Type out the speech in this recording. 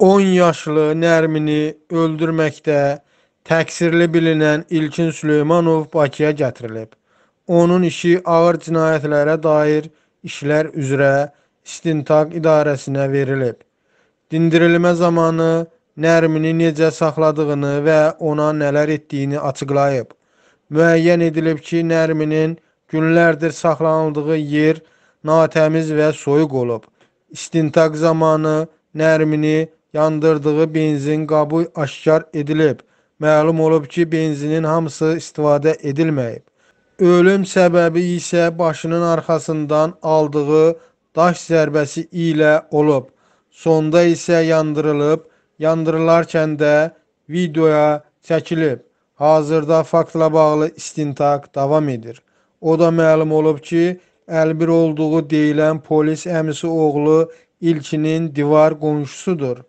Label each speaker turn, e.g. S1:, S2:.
S1: 10 yaşlı Nərmini öldürməkdə təqsirli bilinən İlkin Süleymanov Bakıya gətirilib. Onun işi ağır cinayətlərə dair işlər üzrə istintaq idarəsinə verilib. Dindirilmə zamanı Nərmini necə saxladığını və ona nələr etdiyini açıqlayıb. Müəyyən edilib ki, Nərminin günlərdir saxlanıldığı yer natəmiz və soyuq olub. İstintaq zamanı Nərmini yandırdığı benzin qabı aşkar edilib. Məlum olub ki, benzinin hamısı istifadə edilməyib. Ölüm səbəbi isə başının arxasından aldığı daş zərbəsi ilə olub. Sonda isə yandırılıb, yandırılarkən də videoya çəkilib. Hazırda faktla bağlı istintaq davam edir. O da məlum olub ki, 51 olduğu deyilən polis əmisi oğlu İlkinin divar qonşusudur.